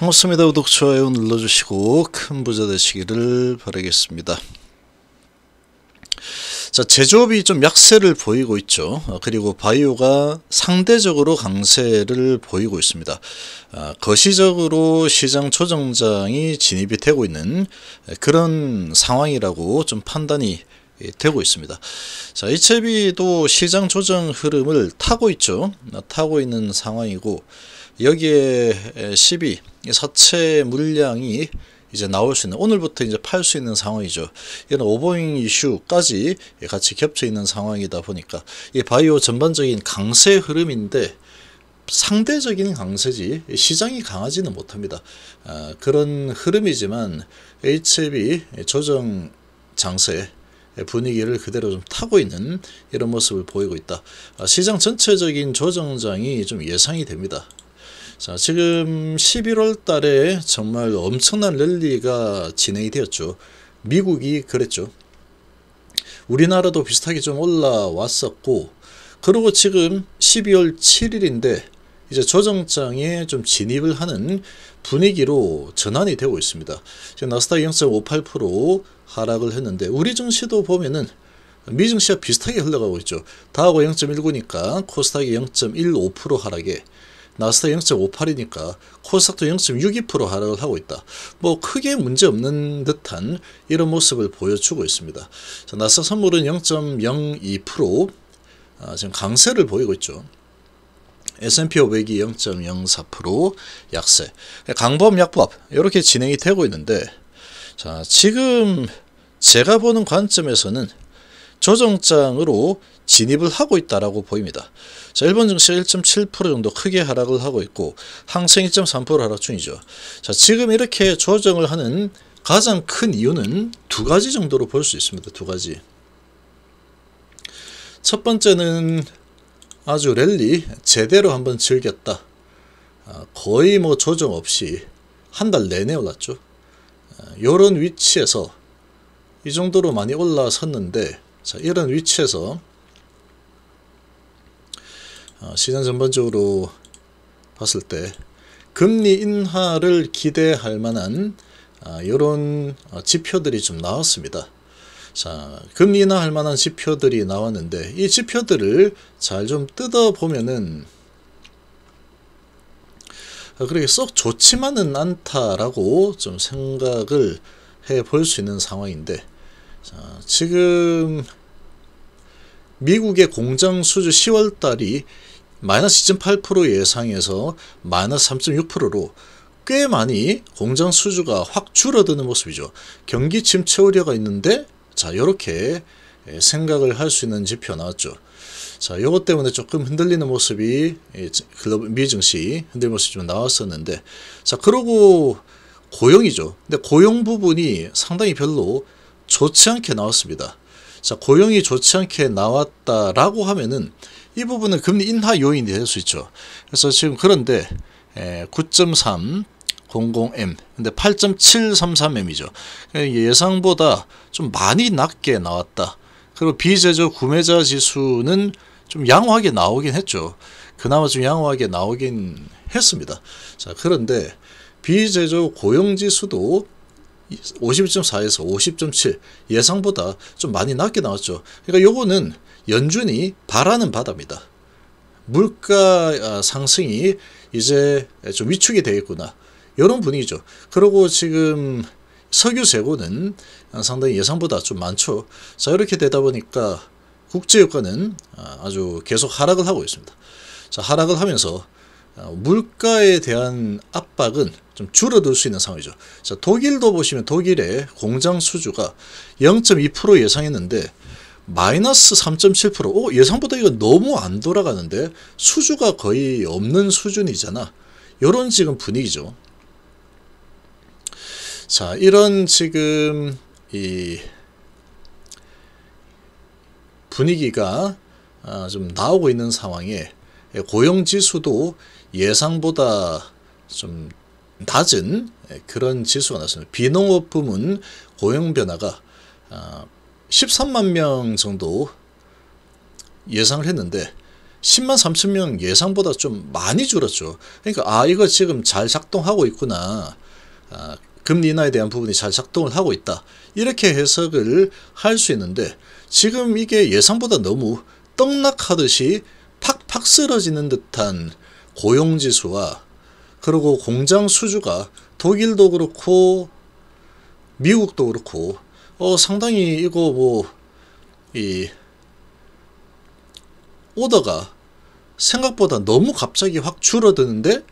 반갑습니다. 구독, 좋아요 눌러주시고 큰 부자 되시기를 바라겠습니다. 자, 제조업이 좀 약세를 보이고 있죠. 어, 그리고 바이오가 상대적으로 강세를 보이고 있습니다. 아, 거시적으로 시장 조정장이 진입이 되고 있는 그런 상황이라고 좀 판단이 예, 되고 있습니다. 자, HLB도 시장 조정 흐름을 타고 있죠. 아, 타고 있는 상황이고 여기에 12 사채 물량이 이제 나올 수 있는 오늘부터 이제 팔 수 있는 상황이죠. 이건 오버잉 이슈까지 같이 겹쳐 있는 상황이다 보니까 이 바이오 전반적인 강세 흐름인데 상대적인 강세지 시장이 강하지는 못합니다. 아, 그런 흐름이지만 HB 조정 장세 분위기를 그대로 좀 타고 있는 이런 모습을 보이고 있다. 아, 시장 전체적인 조정장이 좀 예상이 됩니다. 자, 지금 11월 달에 정말 엄청난 랠리가 진행이 되었죠. 미국이 그랬죠. 우리나라도 비슷하게 좀 올라왔었고 그리고 지금 12월 7일인데 이제 조정장에 좀 진입을 하는 분위기로 전환이 되고 있습니다. 지금 나스닥 0.58% 하락을 했는데 우리 증시도 보면은 미 증시와 비슷하게 흘러가고 있죠. 다하고 0.19니까 코스닥이 0.15% 하락에 나스닥 0.58이니까 코스닥도 0.62% 하락을 하고 있다. 뭐 크게 문제 없는 듯한 이런 모습을 보여주고 있습니다. 자, 나스닥 선물은 0.02% 아, 지금 강세를 보이고 있죠. S&P 500이 0.04% 약세. 강법 약법 이렇게 진행이 되고 있는데 자 지금 제가 보는 관점에서는 조정장으로 진입을 하고 있다라고 보입니다. 자, 일본 증시 1.7% 정도 크게 하락을 하고 있고 항생 1.3% 하락 중이죠. 자, 지금 이렇게 조정을 하는 가장 큰 이유는 두 가지 정도로 볼 수 있습니다. 두 가지. 첫 번째는 아주 랠리 제대로 한번 즐겼다. 아, 거의 뭐 조정 없이 한 달 내내 올랐죠. 이런 아, 위치에서 이 정도로 많이 올라섰는데 자, 이런 위치에서 어, 시장 전반적으로 봤을 때 금리 인하를 기대할 만한 이런 아, 어, 지표들이 좀 나왔습니다. 자, 금리 인하할 만한 지표들이 나왔는데 이 지표들을 잘 좀 뜯어보면은 어, 그렇게 썩 좋지만은 않다라고 좀 생각을 해 볼 수 있는 상황인데 자, 지금 미국의 공장 수주 10월달이 마이너스 2.8% 예상에서 마이너스 3.6%로 꽤 많이 공장 수주가 확 줄어드는 모습이죠. 경기 침체 우려가 있는데 자 이렇게 예, 생각을 할 수 있는 지표 나왔죠. 자, 요것 때문에 조금 흔들리는 모습이 예, 글로벌 미 증시 흔들 모습이 좀 나왔었는데 자, 그러고 고용이죠. 근데 고용 부분이 상당히 별로 좋지 않게 나왔습니다. 자, 고용이 좋지 않게 나왔다라고 하면은 이 부분은 금리 인하 요인이 될 수 있죠. 그래서 지금 그런데 9.3 00M 근데 8.733M이죠. 그러니까 예상보다 좀 많이 낮게 나왔다. 그리고 비제조 구매자 지수는 좀 양호하게 나오긴 했죠. 그나마 좀 양호하게 나오긴 했습니다. 자, 그런데 비제조 고용지수도 5 1 4에서50.7 예상보다 좀 많이 낮게 나왔죠. 그러니까 요거는 연준이 바라는 바다입니다. 물가 아, 상승이 이제 좀 위축이 되겠구나. 이런 분위기죠. 그리고 지금 석유 재고는 상당히 예상보다 좀 많죠. 자 이렇게 되다 보니까 국제유가는 아, 아주 계속 하락을 하고 있습니다. 자 하락을 하면서 아, 물가에 대한 압박은 좀 줄어들 수 있는 상황이죠. 자, 독일도 보시면 독일의 공장 수주가 0.2% 예상했는데 마이너스 3.7% 오, 예상보다 이거 너무 안 돌아가는데 수주가 거의 없는 수준이잖아. 이런 지금 분위기죠. 자, 이런 지금 이 분위기가 아, 좀 나오고 있는 상황에 고용지수도 예상보다 좀 낮은 예, 그런 지수가 나왔습니다. 비농업 부문 고용 변화가 13만 아, 명 정도 예상을 했는데 10만 3천 명 예상보다 좀 많이 줄었죠. 그러니까 아 이거 지금 잘 작동하고 있구나. 아, 금리 인하에 대한 부분이 잘 작동을 하고 있다. 이렇게 해석을 할 수 있는데 지금 이게 예상보다 너무 떡락하듯이 팍팍 쓰러지는 듯한 고용지수와 그리고 공장 수주가 독일도 그렇고 미국도 그렇고 어 상당히 이거 뭐 이 오더가 생각보다 너무 갑자기 확 줄어드는데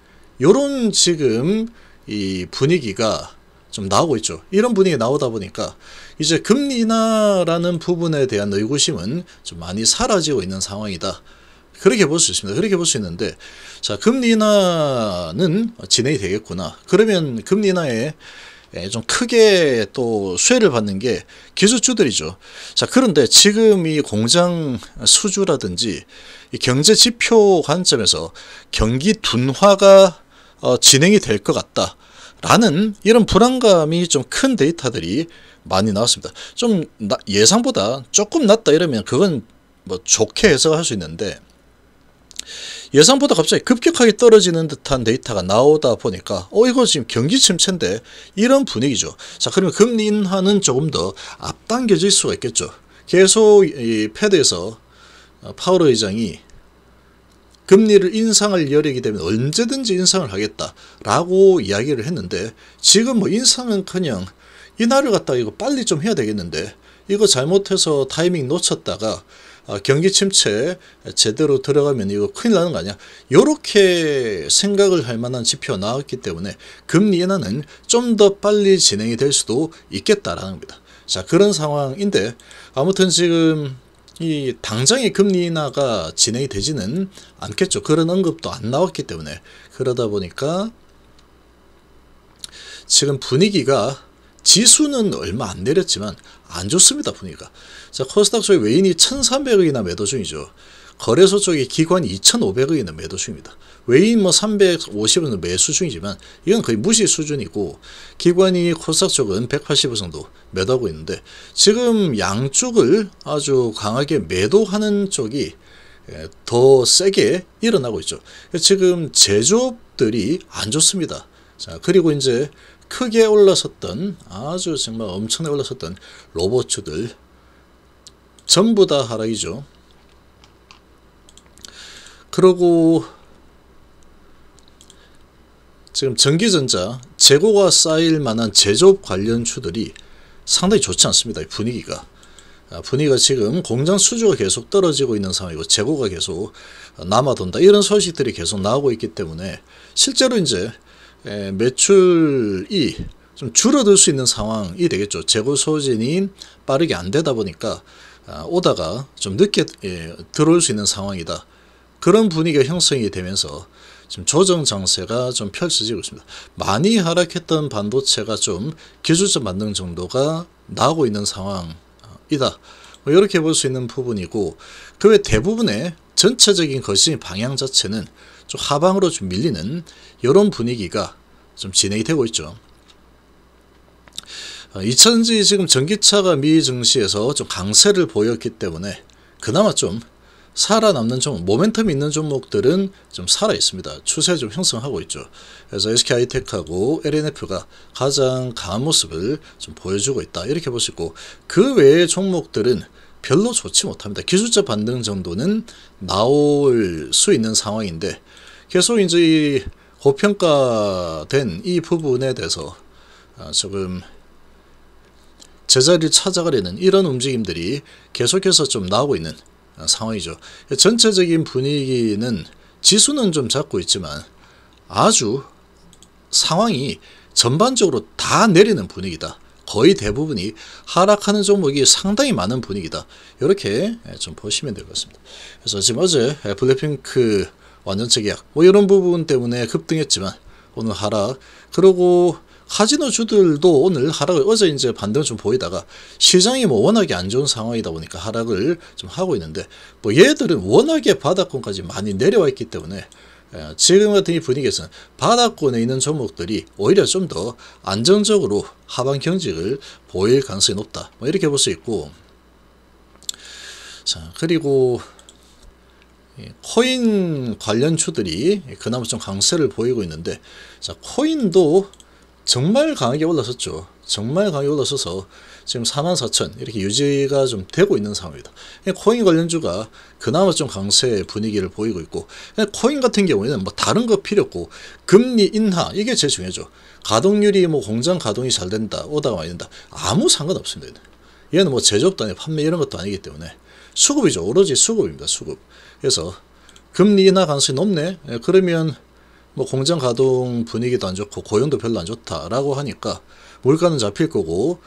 요런 지금 이 분위기가 좀 나오고 있죠. 이런 분위기 나오다 보니까 이제 금리 나라는 부분에 대한 의구심은 좀 많이 사라지고 있는 상황이다. 그렇게 볼 수 있습니다. 그렇게 볼 수 있는데 자 금리 인하는 진행이 되겠구나. 그러면 금리 인하에 예, 좀 크게 또 수혜를 받는 게 기술주들이죠. 자 그런데 지금 이 공장 수주라든지 이 경제 지표 관점에서 경기 둔화가 어, 진행이 될 것 같다. 라는 이런 불안감이 좀 큰 데이터들이 많이 나왔습니다. 좀 나, 예상보다 조금 낮다 이러면 그건 뭐 좋게 해석할 수 있는데 예상보다 갑자기 급격하게 떨어지는 듯한 데이터가 나오다 보니까 어 이거 지금 경기 침체인데 이런 분위기죠. 자 그러면 금리 인하는 조금 더 앞당겨질 수가 있겠죠. 계속 이 패드에서 어, 파월 의장이 금리를 인상할 여력이 되면 언제든지 인상을 하겠다라고 이야기를 했는데 지금 뭐 인상은 그냥 이날을 갖다 가 이거 빨리 좀 해야 되겠는데 이거 잘못해서 타이밍 놓쳤다가 아, 경기 침체 제대로 들어가면 이거 큰일 나는 거 아니야. 요렇게 생각을 할 만한 지표가 나왔기 때문에 금리 인하는 좀 더 빨리 진행이 될 수도 있겠다라는 겁니다. 자 그런 상황인데 아무튼 지금 이 당장의 금리 인하가 진행이 되지는 않겠죠. 그런 언급도 안 나왔기 때문에 그러다 보니까 지금 분위기가 지수는 얼마 안 내렸지만 안 좋습니다. 보니까. 자, 코스닥 쪽에 외인이 1300억이나 매도 중이죠. 거래소 쪽에 기관 2,500억이나 매도 중입니다. 외인 뭐 350은 매수 중이지만 이건 거의 무시 수준이고 기관이 코스닥 쪽은 185 정도 매도하고 있는데 지금 양쪽을 아주 강하게 매도하는 쪽이 예, 더 세게 일어나고 있죠. 지금 제조업들이 안 좋습니다. 자 그리고 이제 크게 올라섰던 아주 정말 엄청나게 올라섰던 로봇츠들 전부 다 하락이죠. 그러고 지금 전기전자 재고가 쌓일 만한 제조업 관련 주들이 상당히 좋지 않습니다. 분위기가. 아, 분위기가 지금 공장 수주가 계속 떨어지고 있는 상황이고 재고가 계속 남아돈다 이런 소식들이 계속 나오고 있기 때문에 실제로 이제 예, 매출이 좀 줄어들 수 있는 상황이 되겠죠. 재고 소진이 빠르게 안 되다 보니까 아, 오다가 좀 늦게 예, 들어올 수 있는 상황이다. 그런 분위기가 형성이 되면서 지금 조정 장세가 좀 펼쳐지고 있습니다. 많이 하락했던 반도체가 좀 기술적 만능 정도가 나오고 있는 상황이다. 뭐 이렇게 볼 수 있는 부분이고 그 외 대부분의 전체적인 거시 방향 자체는 좀 하방으로 좀 밀리는 이런 분위기가 좀 진행이 되고 있죠. 어, 이천지 지금 전기차가 미 증시에서 좀 강세를 보였기 때문에 그나마 좀 살아남는 좀 모멘텀이 있는 종목들은 좀 살아 있습니다. 추세 좀 형성하고 있죠. 그래서 SK하이텍하고 LNF가 가장 강한 모습을 좀 보여주고 있다. 이렇게 보시고 그 외의 종목들은 별로 좋지 못합니다. 기술적 반등 정도는 나올 수 있는 상황인데 계속 이제 이 고평가된 이 부분에 대해서 아, 조금 제자리를 찾아가려는 이런 움직임들이 계속해서 좀 나오고 있는 아, 상황이죠. 전체적인 분위기는 지수는 좀 잡고 있지만 아주 상황이 전반적으로 다 내리는 분위기다. 거의 대부분이 하락하는 종목이 상당히 많은 분위기다. 이렇게 예, 좀 보시면 될 것 같습니다. 그래서 지금 어제 예, 블랙핑크 완전체 계약 뭐 이런 부분 때문에 급등했지만 오늘 하락 그리고 카지노주들도 오늘 하락을 어제 이제 반등을 좀 보이다가 시장이 뭐 워낙에 안 좋은 상황이다 보니까 하락을 좀 하고 있는데 뭐 얘들은 워낙에 바닥권까지 많이 내려와 있기 때문에 예, 지금 같은 이 분위기에서는 바닥권에 있는 종목들이 오히려 좀 더 안정적으로 하반 경직을 보일 가능성이 높다. 뭐 이렇게 볼 수 있고 자 그리고 코인 관련주들이 그나마 좀 강세를 보이고 있는데 자 코인도 정말 강하게 올라섰죠. 정말 강하게 올라서서 지금 4 4 0 이렇게 유지가 좀 되고 있는 상황입니다. 예, 코인 관련주가 그나마 좀 강세 분위기를 보이고 있고 예, 코인 같은 경우에는 뭐 다른 거 필요 없고 금리 인하 이게 제일 중요하죠. 가동률이 뭐 공장 가동이 잘 된다 오다가 많이 된다 아무 상관없습니다. 얘는 뭐 제조업단에 판매 이런 것도 아니기 때문에 수급이죠. 오로지 수급입니다. 수급. 그래서 금리 인하 가능성이 높네. 예, 그러면 뭐 공장 가동 분위기도 안 좋고 고용도 별로 안 좋다라고 하니까 물가는 잡힐 거고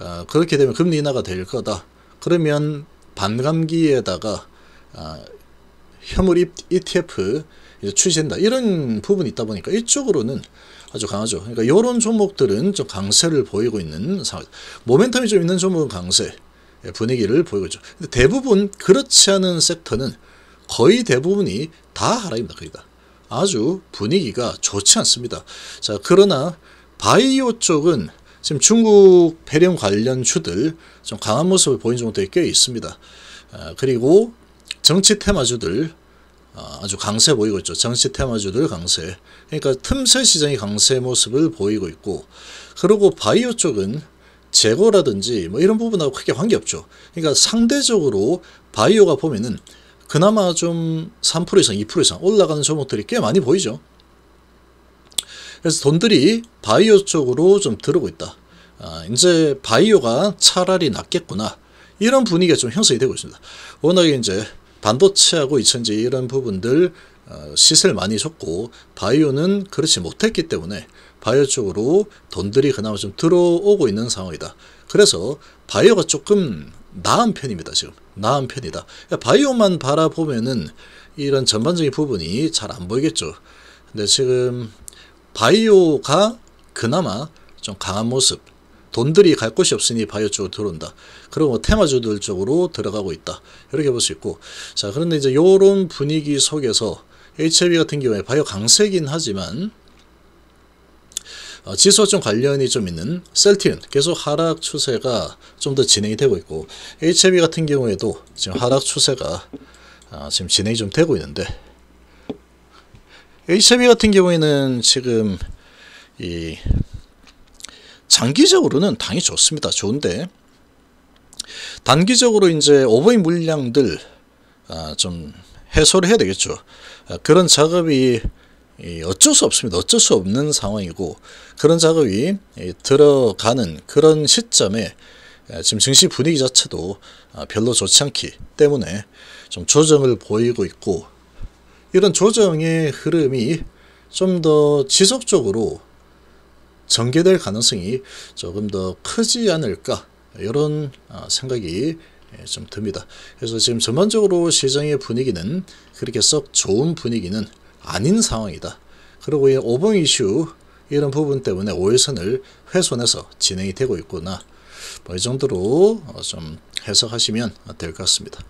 어, 그렇게 되면 금리 인하가 될 거다. 그러면 반감기에다가 어, 현물 ETF e 이제 출시된다 이런 부분이 있다 보니까 이쪽으로는 아주 강하죠. 그러니까 이런 종목들은 좀 강세를 보이고 있는 상황. 모멘텀이 좀 있는 종목은 강세 예, 분위기를 보이고 있죠. 근데 대부분 그렇지 않은 섹터는 거의 대부분이 다 하락입니다. 거의 다. 아주 분위기가 좋지 않습니다. 자, 그러나 바이오 쪽은 지금 중국 폐렴 관련 주들 좀 강한 모습을 보인 종들이 꽤 있습니다. 아, 그리고 정치 테마주들 아, 아주 강세 보이고 있죠. 정치 테마주들 강세. 그러니까 틈새 시장이 강세 모습을 보이고 있고 그리고 바이오 쪽은 재고라든지 뭐 이런 부분하고 크게 관계없죠. 그러니까 상대적으로 바이오가 보면은 그나마 좀 3% 이상 2% 이상 올라가는 종목들이 꽤 많이 보이죠. 그래서 돈들이 바이오 쪽으로 좀 들어오고 있다. 아, 이제 바이오가 차라리 낫겠구나. 이런 분위기가 좀 형성이 되고 있습니다. 워낙에 이제 반도체하고 이천지 이런 부분들 어, 시세를 많이 줬고 바이오는 그렇지 못했기 때문에 바이오 쪽으로 돈들이 그나마 좀 들어오고 있는 상황이다. 그래서 바이오가 조금 나은 편입니다. 지금 나은 편이다. 바이오만 바라보면은 이런 전반적인 부분이 잘 안 보이겠죠. 근데 지금 바이오가 그나마 좀 강한 모습. 돈들이 갈 곳이 없으니 바이오 쪽으로 들어온다. 그리고 뭐 테마주들 쪽으로 들어가고 있다. 이렇게 볼 수 있고. 자, 그런데 이제 요런 분위기 속에서 HIB 같은 경우에 바이오 강세긴 하지만 어, 지수와 관련이 좀 있는 셀틴 계속 하락 추세가 좀 더 진행이 되고 있고 HB 같은 경우에도 지금 하락 추세가 어, 지금 진행이 좀 되고 있는데 HB 같은 경우에는 지금 이 장기적으로는 당이 좋습니다. 좋은데 단기적으로 이제 오버인 물량들 아, 좀 해소를 해야 되겠죠. 아, 그런 작업이 예, 어쩔 수 없습니다. 어쩔 수 없는 상황이고 그런 작업이 예, 들어가는 그런 시점에 예, 지금 증시 분위기 자체도 아, 별로 좋지 않기 때문에 좀 조정을 보이고 있고 이런 조정의 흐름이 좀 더 지속적으로 전개될 가능성이 조금 더 크지 않을까 이런 아, 생각이 좀 듭니다. 그래서 지금 전반적으로 시장의 분위기는 그렇게 썩 좋은 분위기는 아닌 상황이다. 그리고 이 오봉 이슈 이런 부분 때문에 오일선을 훼손해서 진행이 되고 있구나. 뭐이 정도로 어, 좀 해석하시면 될 것 같습니다.